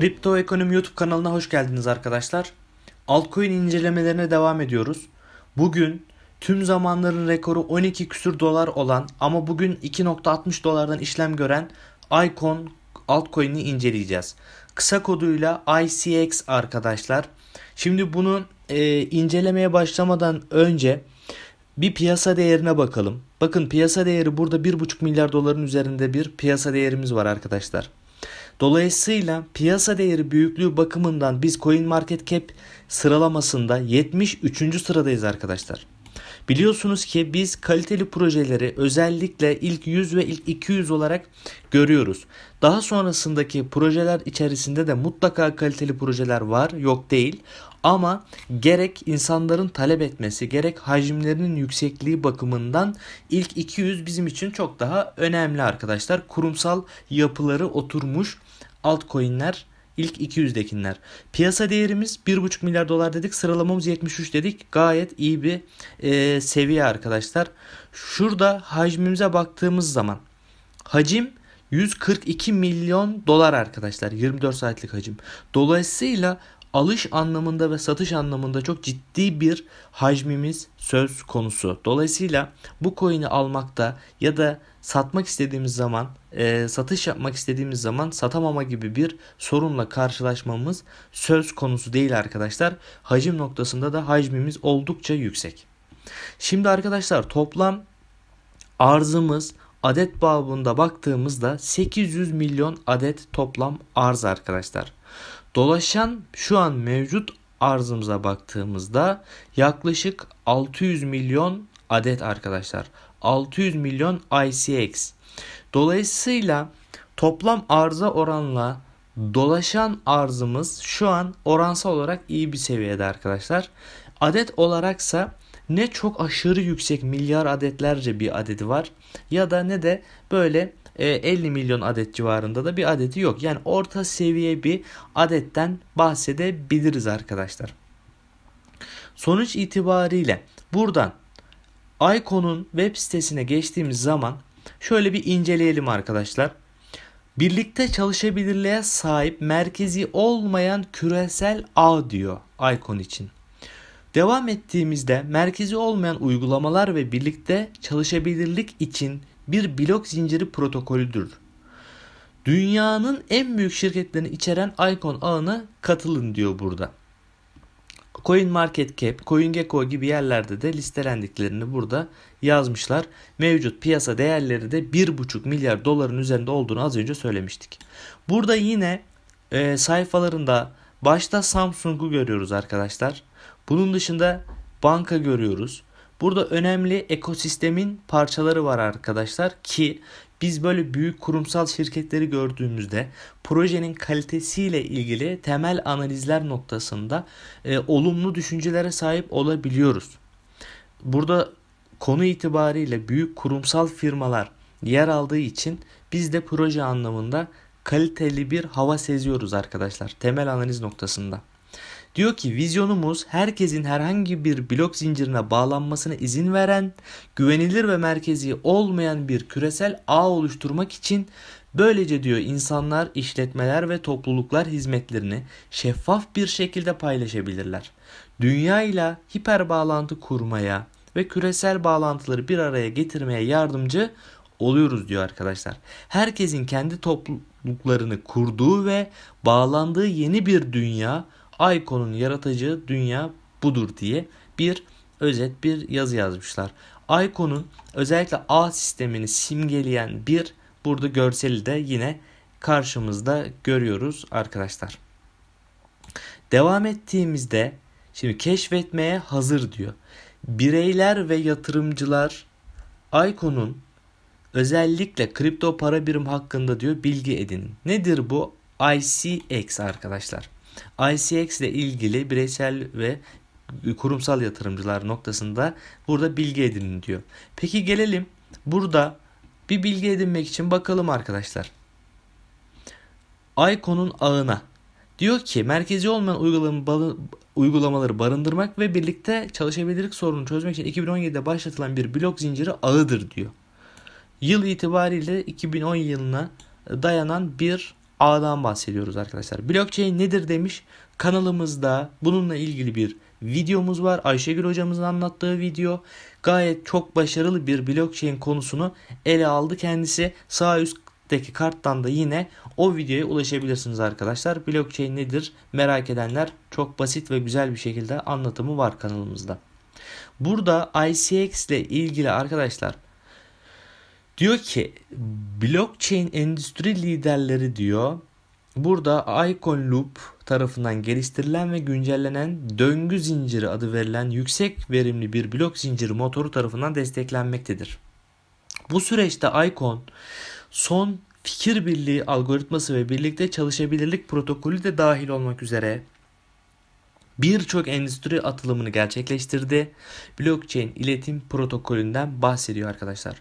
Kripto Ekonomi YouTube kanalına hoş geldiniz arkadaşlar. Altcoin incelemelerine devam ediyoruz. Bugün tüm zamanların rekoru 12 küsür dolar olan ama bugün 2.60 dolardan işlem gören Icon altcoin'i inceleyeceğiz. Kısa koduyla ICX arkadaşlar. Şimdi bunu e, incelemeye başlamadan önce bir piyasa değerine bakalım. Bakın piyasa değeri burada 1.5 milyar doların üzerinde bir piyasa değerimiz var arkadaşlar. Dolayısıyla piyasa değeri büyüklüğü bakımından biz CoinMarketCap sıralamasında 73. sıradayız arkadaşlar. Biliyorsunuz ki biz kaliteli projeleri özellikle ilk 100 ve ilk 200 olarak görüyoruz. Daha sonrasındaki projeler içerisinde de mutlaka kaliteli projeler var, yok değil. Ama gerek insanların talep etmesi, gerek hacimlerinin yüksekliği bakımından ilk 200 bizim için çok daha önemli arkadaşlar. Kurumsal yapıları oturmuş altcoin'ler ilk 200'dekinler. Piyasa değerimiz 1,5 milyar dolar dedik. Sıralamamız 73 dedik. Gayet iyi bir e, seviye arkadaşlar. Şurada hacmimize baktığımız zaman hacim 142 milyon dolar arkadaşlar. 24 saatlik hacim. Dolayısıyla alış anlamında ve satış anlamında çok ciddi bir hacmimiz söz konusu. Dolayısıyla bu coin'i almakta ya da satmak istediğimiz zaman, e, satış yapmak istediğimiz zaman satamama gibi bir sorunla karşılaşmamız söz konusu değil arkadaşlar. Hacim noktasında da hacmimiz oldukça yüksek. Şimdi arkadaşlar toplam arzımız adet babında baktığımızda 800 milyon adet toplam arz arkadaşlar. Dolaşan şu an mevcut arzımıza baktığımızda yaklaşık 600 milyon adet arkadaşlar. 600 milyon ICX. Dolayısıyla toplam arıza oranla dolaşan arzımız şu an oransal olarak iyi bir seviyede arkadaşlar. Adet olaraksa ne çok aşırı yüksek milyar adetlerce bir adedi var ya da ne de böyle 50 e, milyon adet civarında da bir adeti yok. Yani orta seviye bir adetten bahsedebiliriz arkadaşlar. Sonuç itibariyle buradan Icon'un web sitesine geçtiğimiz zaman şöyle bir inceleyelim arkadaşlar. Birlikte çalışabilirliğe sahip merkezi olmayan küresel ağ diyor Icon için. Devam ettiğimizde merkezi olmayan uygulamalar ve birlikte çalışabilirlik için bir blok zinciri protokolüdür. Dünyanın en büyük şirketlerini içeren Icon ağına katılın diyor burada. CoinMarketCap, CoinGecko gibi yerlerde de listelendiklerini burada yazmışlar. Mevcut piyasa değerleri de 1,5 milyar doların üzerinde olduğunu az önce söylemiştik. Burada yine e, sayfalarında başta Samsung'u görüyoruz arkadaşlar. Bunun dışında banka görüyoruz. Burada önemli ekosistemin parçaları var arkadaşlar ki biz böyle büyük kurumsal şirketleri gördüğümüzde projenin kalitesiyle ilgili temel analizler noktasında e, olumlu düşüncelere sahip olabiliyoruz. Burada konu itibariyle büyük kurumsal firmalar yer aldığı için biz de proje anlamında kaliteli bir hava seziyoruz arkadaşlar temel analiz noktasında. Diyor ki vizyonumuz herkesin herhangi bir blok zincirine bağlanmasına izin veren, güvenilir ve merkezi olmayan bir küresel ağ oluşturmak için böylece diyor insanlar, işletmeler ve topluluklar hizmetlerini şeffaf bir şekilde paylaşabilirler. Dünya ile hiper bağlantı kurmaya ve küresel bağlantıları bir araya getirmeye yardımcı oluyoruz diyor arkadaşlar. Herkesin kendi topluluklarını kurduğu ve bağlandığı yeni bir dünya Icon'un yaratıcı dünya budur diye bir özet bir yazı yazmışlar. Icon'un özellikle A sistemini simgeleyen bir burada görseli de yine karşımızda görüyoruz arkadaşlar. Devam ettiğimizde şimdi keşfetmeye hazır diyor. Bireyler ve yatırımcılar Icon'un özellikle kripto para birim hakkında diyor bilgi edin. Nedir bu ICX arkadaşlar? ICX ile ilgili bireysel ve kurumsal yatırımcılar noktasında burada bilgi edinin diyor. Peki gelelim burada bir bilgi edinmek için bakalım arkadaşlar. Icon'un ağına diyor ki merkezi olmayan uygulamaları barındırmak ve birlikte çalışabilirlik sorununu çözmek için 2017'de başlatılan bir blok zinciri ağıdır diyor. Yıl itibariyle 2010 yılına dayanan bir ağdan bahsediyoruz arkadaşlar. Blockchain nedir demiş. Kanalımızda bununla ilgili bir videomuz var. Ayşegül hocamızın anlattığı video. Gayet çok başarılı bir blockchain konusunu ele aldı kendisi. Sağ üstteki karttan da yine o videoya ulaşabilirsiniz arkadaşlar. Blockchain nedir merak edenler çok basit ve güzel bir şekilde anlatımı var kanalımızda. Burada ICX ile ilgili arkadaşlar Diyor ki blockchain endüstri liderleri diyor burada Icon Loop tarafından geliştirilen ve güncellenen döngü zinciri adı verilen yüksek verimli bir blok zinciri motoru tarafından desteklenmektedir. Bu süreçte Icon son fikir birliği algoritması ve birlikte çalışabilirlik protokolü de dahil olmak üzere birçok endüstri atılımını gerçekleştirdi. Blockchain iletim protokolünden bahsediyor arkadaşlar.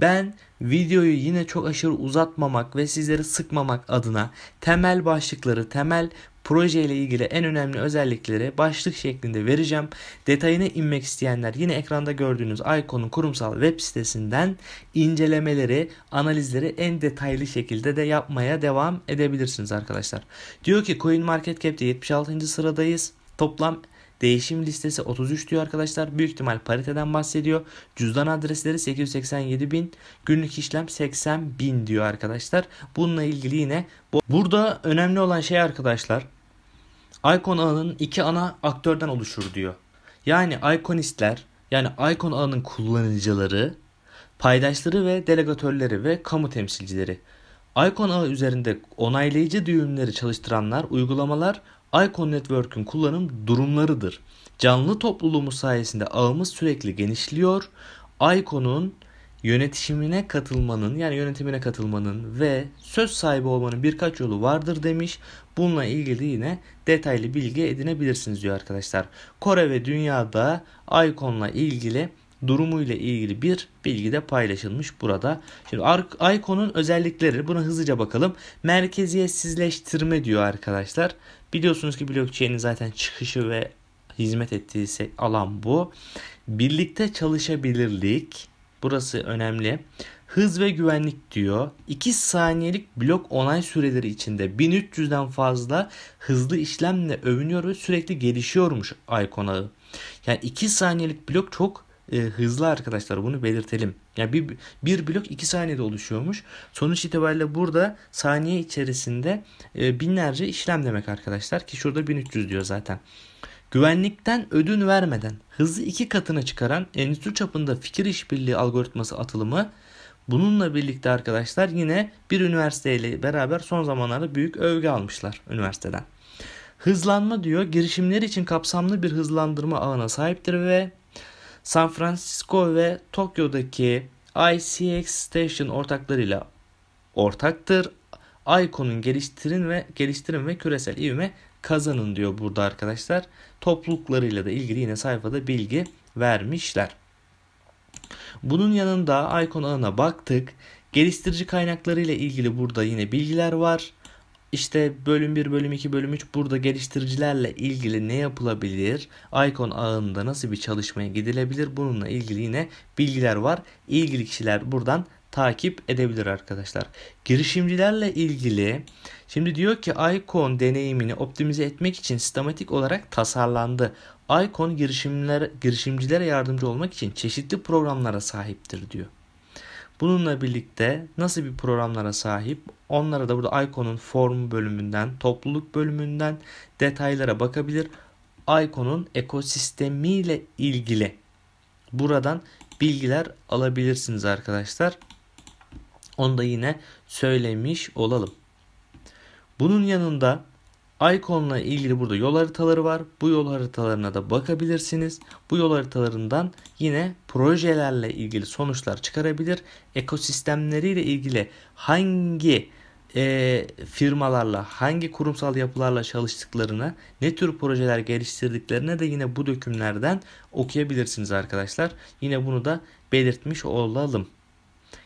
Ben videoyu yine çok aşırı uzatmamak ve sizleri sıkmamak adına temel başlıkları, temel proje ile ilgili en önemli özellikleri başlık şeklinde vereceğim. Detayına inmek isteyenler yine ekranda gördüğünüz Icon'un kurumsal web sitesinden incelemeleri, analizleri en detaylı şekilde de yapmaya devam edebilirsiniz arkadaşlar. Diyor ki CoinMarketCap'te 76. sıradayız. Toplam değişim listesi 33 diyor arkadaşlar. Büyük ihtimal pariteden bahsediyor. Cüzdan adresleri 887 bin. Günlük işlem 80 bin diyor arkadaşlar. Bununla ilgili yine bu... burada önemli olan şey arkadaşlar. Icon ağının iki ana aktörden oluşur diyor. Yani iconistler yani icon ağının kullanıcıları, paydaşları ve delegatörleri ve kamu temsilcileri. Icon ağı üzerinde onaylayıcı düğümleri çalıştıranlar, uygulamalar Icon Network'ün kullanım durumlarıdır. Canlı topluluğumuz sayesinde ağımız sürekli genişliyor. Icon'un yönetimine katılmanın yani yönetimine katılmanın ve söz sahibi olmanın birkaç yolu vardır demiş. Bununla ilgili yine detaylı bilgi edinebilirsiniz diyor arkadaşlar. Kore ve dünyada Icon'la ilgili durumu ile ilgili bir bilgi de paylaşılmış burada. Şimdi Icon'un özellikleri buna hızlıca bakalım. Merkeziyetsizleştirme diyor arkadaşlar. Biliyorsunuz ki blockchain'in zaten çıkışı ve hizmet ettiği alan bu. Birlikte çalışabilirlik. Burası önemli. Hız ve güvenlik diyor. 2 saniyelik blok onay süreleri içinde 1300'den fazla hızlı işlemle övünüyor ve sürekli gelişiyormuş Icon ağı. Yani 2 saniyelik blok çok e, hızlı arkadaşlar bunu belirtelim. Yani bir, bir blok 2 saniyede oluşuyormuş. Sonuç itibariyle burada saniye içerisinde e, binlerce işlem demek arkadaşlar ki şurada 1300 diyor zaten. Güvenlikten ödün vermeden hızı iki katına çıkaran endüstri çapında fikir işbirliği algoritması atılımı bununla birlikte arkadaşlar yine bir üniversiteyle beraber son zamanlarda büyük övgü almışlar üniversiteden. Hızlanma diyor girişimler için kapsamlı bir hızlandırma ağına sahiptir ve San Francisco ve Tokyo'daki ICX Station ortaklarıyla ortaktır. Icon'un geliştirin ve geliştirin ve küresel ivme kazanın diyor burada arkadaşlar. Topluluklarıyla da ilgili yine sayfada bilgi vermişler. Bunun yanında Icon ağına baktık. Geliştirici kaynaklarıyla ilgili burada yine bilgiler var. İşte bölüm 1, bölüm 2, bölüm 3 burada geliştiricilerle ilgili ne yapılabilir? Icon ağında nasıl bir çalışmaya gidilebilir? Bununla ilgili yine bilgiler var. İlgili kişiler buradan takip edebilir arkadaşlar. Girişimcilerle ilgili şimdi diyor ki Icon deneyimini optimize etmek için sistematik olarak tasarlandı. Icon girişimler, girişimcilere yardımcı olmak için çeşitli programlara sahiptir diyor. Bununla birlikte nasıl bir programlara sahip onlara da burada Icon'un form bölümünden, topluluk bölümünden detaylara bakabilir. Icon'un ekosistemiyle ilgili buradan bilgiler alabilirsiniz arkadaşlar. Onu da yine söylemiş olalım. Bunun yanında Icon'la ilgili burada yol haritaları var. Bu yol haritalarına da bakabilirsiniz. Bu yol haritalarından yine projelerle ilgili sonuçlar çıkarabilir. Ekosistemleriyle ilgili hangi e, firmalarla, hangi kurumsal yapılarla çalıştıklarını, ne tür projeler geliştirdiklerine de yine bu dökümlerden okuyabilirsiniz arkadaşlar. Yine bunu da belirtmiş olalım.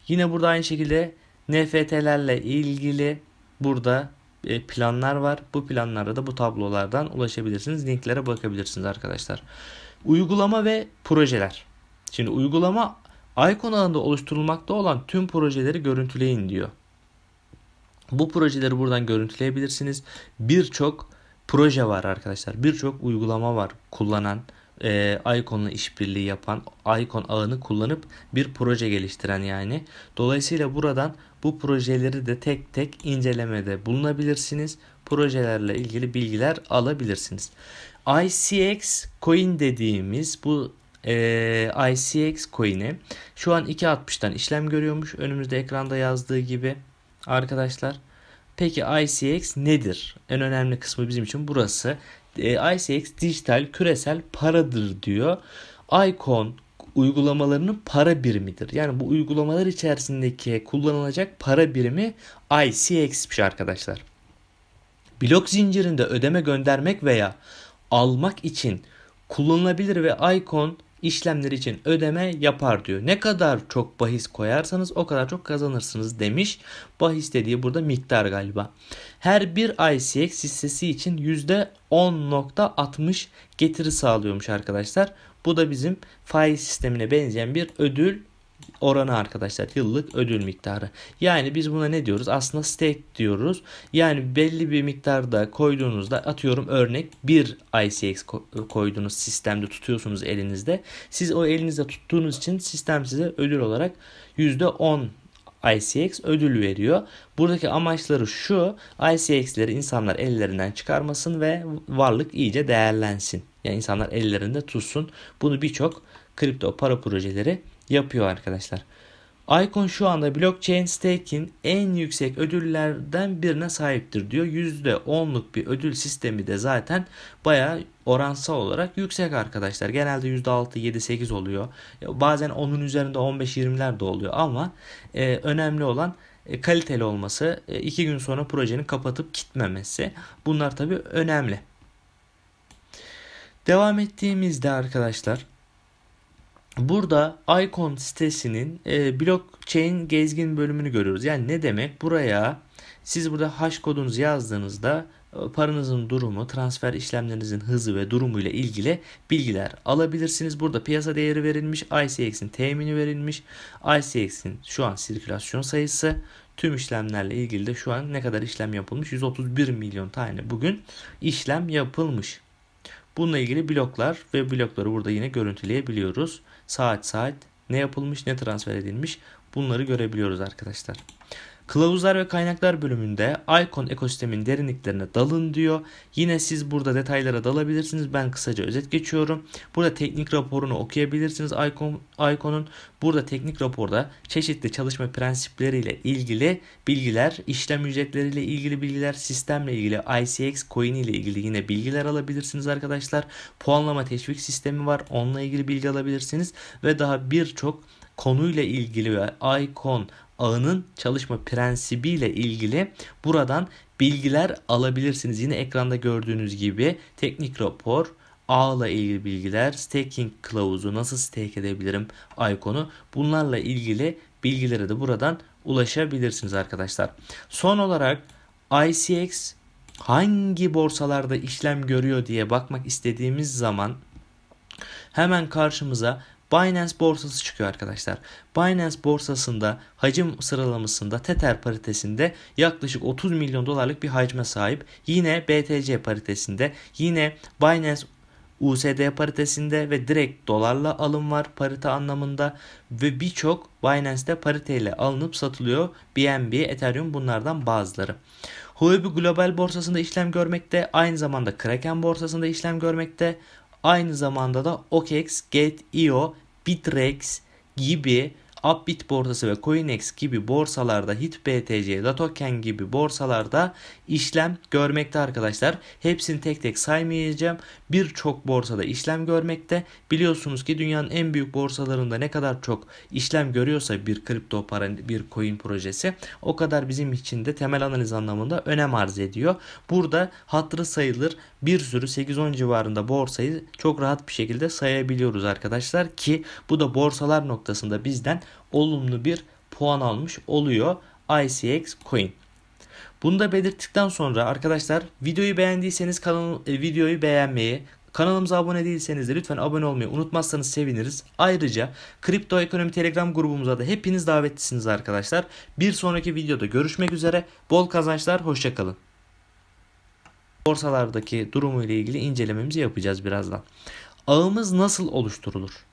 Yine burada aynı şekilde NFT'lerle ilgili burada e, planlar var. Bu planlara da bu tablolardan ulaşabilirsiniz. Linklere bakabilirsiniz arkadaşlar. Uygulama ve projeler. Şimdi uygulama Icon alanında oluşturulmakta olan tüm projeleri görüntüleyin diyor. Bu projeleri buradan görüntüleyebilirsiniz. Birçok proje var arkadaşlar. Birçok uygulama var kullanan, e, Icon'la işbirliği yapan, Icon ağını kullanıp bir proje geliştiren yani. Dolayısıyla buradan bu projeleri de tek tek incelemede bulunabilirsiniz. Projelerle ilgili bilgiler alabilirsiniz. ICX coin dediğimiz bu e, ICX coin'i şu an 2.60'dan işlem görüyormuş. Önümüzde ekranda yazdığı gibi arkadaşlar. Peki ICX nedir? En önemli kısmı bizim için burası. E, ICX dijital küresel paradır diyor. Icon uygulamalarının para birimidir. Yani bu uygulamalar içerisindeki kullanılacak para birimi ICX'miş arkadaşlar. Blok zincirinde ödeme göndermek veya almak için kullanılabilir ve icon işlemleri için ödeme yapar diyor. Ne kadar çok bahis koyarsanız o kadar çok kazanırsınız demiş. Bahis dediği burada miktar galiba. Her bir ICX hissesi için %10.60 getiri sağlıyormuş arkadaşlar. Bu da bizim faiz sistemine benzeyen bir ödül oranı arkadaşlar yıllık ödül miktarı. Yani biz buna ne diyoruz? Aslında stake diyoruz. Yani belli bir miktarda koyduğunuzda atıyorum örnek bir ICX koyduğunuz sistemde tutuyorsunuz elinizde. Siz o elinizde tuttuğunuz için sistem size ödül olarak %10 ICX ödül veriyor. Buradaki amaçları şu ICX'leri insanlar ellerinden çıkarmasın ve varlık iyice değerlensin. Yani insanlar ellerinde tutsun. Bunu birçok kripto para projeleri yapıyor arkadaşlar. Icon şu anda blockchain staking en yüksek ödüllerden birine sahiptir diyor. %10'luk bir ödül sistemi de zaten bayağı oransal olarak yüksek arkadaşlar. Genelde %6, 7, 8 oluyor. E, bazen onun üzerinde 15-20'ler de oluyor ama e, önemli olan e, kaliteli olması, e, gün sonra projenin kapatıp gitmemesi. Bunlar tabii önemli. Devam ettiğimizde arkadaşlar burada Icon sitesinin e, blockchain gezgin bölümünü görüyoruz. Yani ne demek? Buraya siz burada hash kodunuzu yazdığınızda e, paranızın durumu, transfer işlemlerinizin hızı ve durumu ile ilgili bilgiler alabilirsiniz. Burada piyasa değeri verilmiş, ICX'in temini verilmiş, ICX'in şu an sirkülasyon sayısı, tüm işlemlerle ilgili de şu an ne kadar işlem yapılmış? 131 milyon tane bugün işlem yapılmış. Bununla ilgili bloklar ve blokları burada yine görüntüleyebiliyoruz. Saat saat ne yapılmış ne transfer edilmiş bunları görebiliyoruz arkadaşlar. Kılavuzlar ve kaynaklar bölümünde Icon ekosistemin derinliklerine dalın diyor. Yine siz burada detaylara dalabilirsiniz. Ben kısaca özet geçiyorum. Burada teknik raporunu okuyabilirsiniz Icon, Icon'un. Burada teknik raporda çeşitli çalışma prensipleriyle ilgili bilgiler, işlem ücretleriyle ilgili bilgiler, sistemle ilgili ICX coin ile ilgili yine bilgiler alabilirsiniz arkadaşlar. Puanlama teşvik sistemi var. Onunla ilgili bilgi alabilirsiniz ve daha birçok konuyla ilgili ve ICON ağının çalışma prensibiyle ilgili buradan bilgiler alabilirsiniz. Yine ekranda gördüğünüz gibi teknik rapor, ağla ilgili bilgiler, staking kılavuzu, nasıl stake edebilirim iconu bunlarla ilgili bilgilere de buradan ulaşabilirsiniz arkadaşlar. Son olarak ICX hangi borsalarda işlem görüyor diye bakmak istediğimiz zaman hemen karşımıza Binance borsası çıkıyor arkadaşlar. Binance borsasında hacim sıralamasında Tether paritesinde yaklaşık 30 milyon dolarlık bir hacme sahip. Yine BTC paritesinde yine Binance USD paritesinde ve direkt dolarla alım var parite anlamında ve birçok Binance'de pariteyle alınıp satılıyor. BNB, Ethereum bunlardan bazıları. Huobi Global borsasında işlem görmekte, aynı zamanda Kraken borsasında işlem görmekte. Aynı zamanda da OKEx, Get.io, Bitrex gibi Upbit borsası ve CoinEx gibi borsalarda HitBTC, Datoken gibi borsalarda işlem görmekte arkadaşlar. Hepsini tek tek saymayacağım. Birçok borsada işlem görmekte. Biliyorsunuz ki dünyanın en büyük borsalarında ne kadar çok işlem görüyorsa bir kripto para bir coin projesi o kadar bizim için de temel analiz anlamında önem arz ediyor. Burada hatırı sayılır bir sürü 8-10 civarında borsayı çok rahat bir şekilde sayabiliyoruz arkadaşlar ki bu da borsalar noktasında bizden olumlu bir puan almış oluyor ICX Coin. Bunu da belirttikten sonra arkadaşlar videoyu beğendiyseniz kanal, e, videoyu beğenmeyi, Kanalımıza abone değilseniz de lütfen abone olmayı unutmazsanız seviniriz. Ayrıca Kripto Ekonomi Telegram grubumuza da hepiniz davetlisiniz arkadaşlar. Bir sonraki videoda görüşmek üzere. Bol kazançlar, hoşçakalın borsalardaki durumu ile ilgili incelememizi yapacağız birazdan. Ağımız nasıl oluşturulur?